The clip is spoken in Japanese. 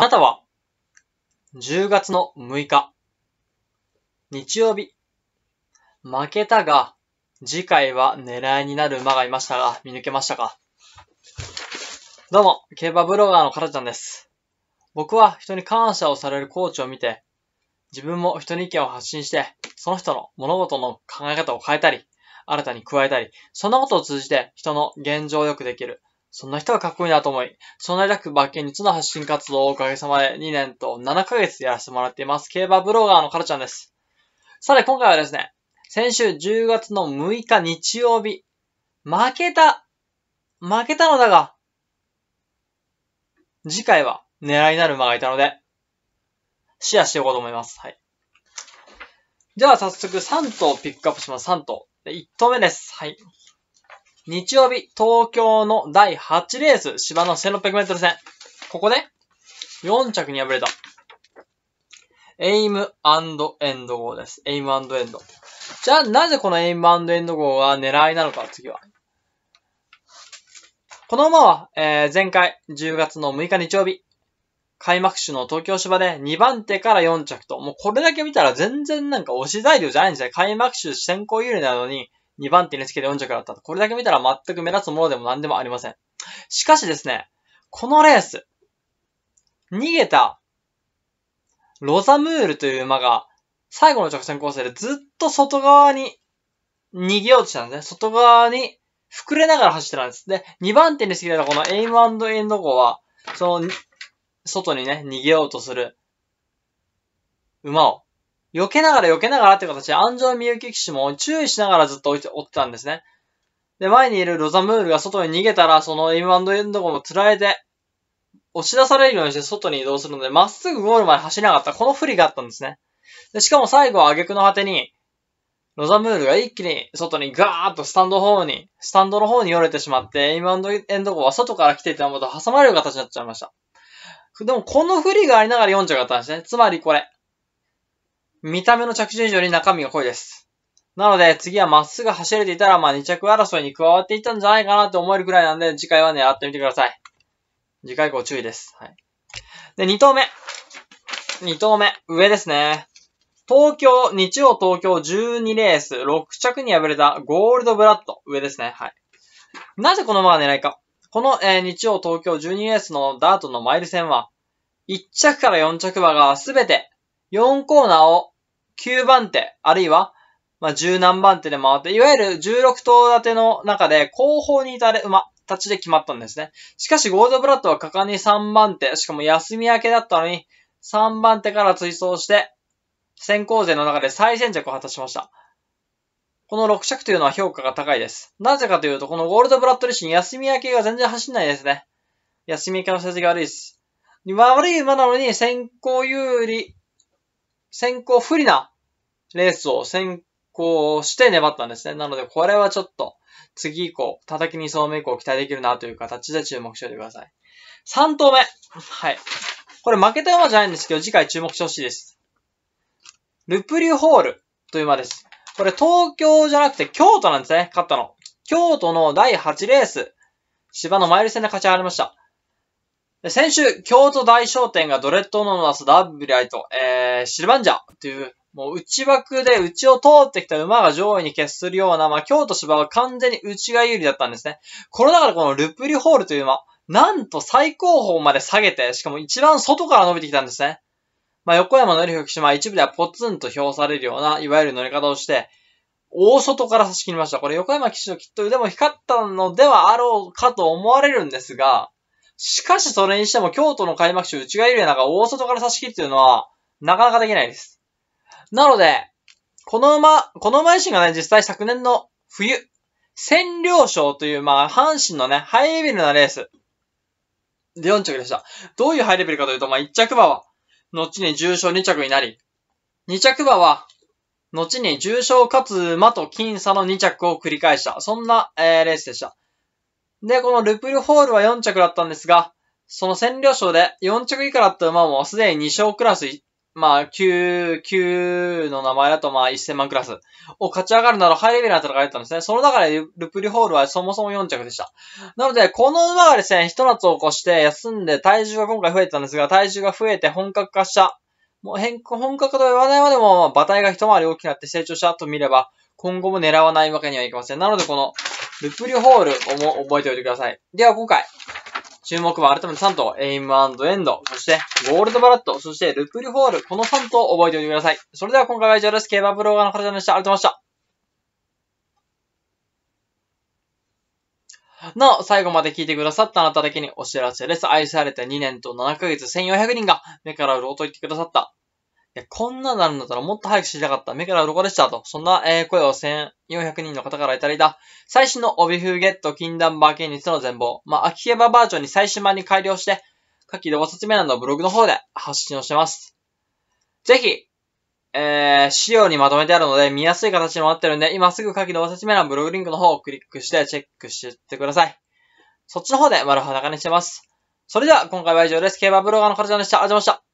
あなたは10月の6日、日曜日、負けたが、次回は狙いになる馬がいましたが、見抜けましたかどうも、競馬ブロガーのカラちゃんです。僕は人に感謝をされるコーチを見て、自分も人に意見を発信して、その人の物事の考え方を変えたり、新たに加えたり、そんなことを通じて人の現状を良くできる、そんな人がかっこいいなと思い、湘南楽バッケにつの発信活動をおかげさまで2年と7ヶ月やらせてもらっています。競馬ブロガーのカルちゃんです。さて今回はですね、先週10月の6日日曜日、負けた、負けたのだが、次回は狙いになる馬がいたので、シェアしておこうと思います。はい。では早速3頭ピックアップします。3頭。1頭目です。はい。日曜日、東京の第8レース、芝の1600メートル戦。ここで、4着に敗れた。エイムエンド号です。エイムエンド。じゃあ、なぜこのエイムエンド号が狙いなのか、次は。この馬は、えー、前回、10月の6日日曜日、開幕種の東京芝で2番手から4着と、もうこれだけ見たら全然なんか押し材料じゃないんですね。開幕種先行有利なのに、2番手につけて4着だった。これだけ見たら全く目立つものでも何でもありません。しかしですね、このレース、逃げた、ロザムールという馬が、最後の直線構成でずっと外側に逃げようとしたんですね。外側に膨れながら走ってたんです。で、2番手につけたこのエイムエンド号は、その、外にね、逃げようとする馬を避けながら避けながらって形で、安城みゆき騎士も注意しながらずっと追ってったんですね。で、前にいるロザムールが外に逃げたら、その M&N とこも釣られて、押し出されるようにして外に移動するので、まっすぐゴールまで走れなかった。この不利があったんですね。で、しかも最後は挙句の果てに、ロザムールが一気に外にガーッとスタンド方に、スタンドの方に寄れてしまって、M&N ドこは外から来ていたもと挟まれる形になっちゃいました。でも、この不利がありながら4着だったんですね。つまりこれ、見た目の着順以上に中身が濃いです。なので、次はまっすぐ走れていたら、まあ2着争いに加わっていったんじゃないかなって思えるくらいなんで、次回はね、ってみてください。次回以降注意です。はい。で、2投目。2投目。上ですね。東京、日曜東京12レース、6着に敗れたゴールドブラッド。上ですね。はい。なぜこのまま狙いか。この、えー、日曜東京12レースのダートのマイル戦は、1着から4着馬がすべて4コーナーを9番手、あるいは、まあ、10何番手で回って、いわゆる16頭立ての中で後方にいた馬たちで決まったんですね。しかし、ゴールドブラッドは果敢に3番手、しかも休み明けだったのに、3番手から追走して、先行勢の中で最先着を果たしました。この6着というのは評価が高いです。なぜかというと、このゴールドブラッド自身、休み明けが全然走んないですね。休み明けの成績が悪いです。悪い馬なのに先行有利、先行不利なレースを先行して粘ったんですね。なので、これはちょっと、次以降、叩き2層目以降期待できるなという形で注目しておいてください。3投目。はい。これ負けた馬じゃないんですけど、次回注目してほしいです。ルプリュホールという馬です。これ東京じゃなくて京都なんですね、勝ったの。京都の第8レース、芝のマイル戦で勝ち上がりました。先週、京都大商店がドレッドノーナス W アイト、えー、シルバンジャーというもう内枠で内を通ってきた馬が上位に決するような、まあ、京都芝は完全に内が有利だったんですね。この中でこのルプリホールという馬、なんと最高峰まで下げて、しかも一番外から伸びてきたんですね。まあ、横山のりふき島一部ではポツンと評されるような、いわゆる乗り方をして、大外から差し切りました。これ横山騎手のきっと腕も光ったのではあろうかと思われるんですが、しかしそれにしても京都の開幕中内が有利な中大外から差し切りというのは、なかなかできないです。なので、この馬、この馬自身がね、実際昨年の冬、千両賞という、まあ、阪神のね、ハイレベルなレース。で、4着でした。どういうハイレベルかというと、まあ、1着馬は、後に重賞2着になり、2着馬は、後に重賞かつ馬と僅差の2着を繰り返した。そんな、えー、レースでした。で、このルプルホールは4着だったんですが、その占領賞で4着以下だった馬もすでに2勝クラスまあ、9、9の名前だと、まあ、1000万クラスを勝ち上がるなどハイレベルな戦いだったんですね。その中でルプリホールはそもそも4着でした。なので、この馬がですね、一夏を越して休んで体重が今回増えてたんですが、体重が増えて本格化した。もう変、本格と言わないまでも、馬体が一回り大きくなって成長したと見れば、今後も狙わないわけにはいきません。なので、この、ルプリホールをも覚えておいてください。では、今回、注目は改めて3頭、エイムエンド、そしてゴールドバラット、そしてルクリホール、この3頭を覚えておいてください。それでは今回は以上です。競馬ブロガーの方でした。ありがとうございました。なお、最後まで聞いてくださったあなただけにお知らせです。愛されて2年と7ヶ月1400人が目からうろうと言ってくださった。こんななるんだったらもっと早く知りたかった。目から鱗でした。と。そんな、えー、声を1400人の方からいただいた。最新の帯風ゲット禁断馬券率の全貌。まあ、秋ケババージョンに最新版に改良して、下記動画説明欄のブログの方で発信をしてます。ぜひ、えー、資料にまとめてあるので見やすい形にもなってるんで、今すぐ下記動画説明欄ブログリンクの方をクリックしてチェックしていってください。そっちの方で丸裸にしてます。それでは今回は以上です。競馬ブロガーのカルチャーでした。ありがとうございました。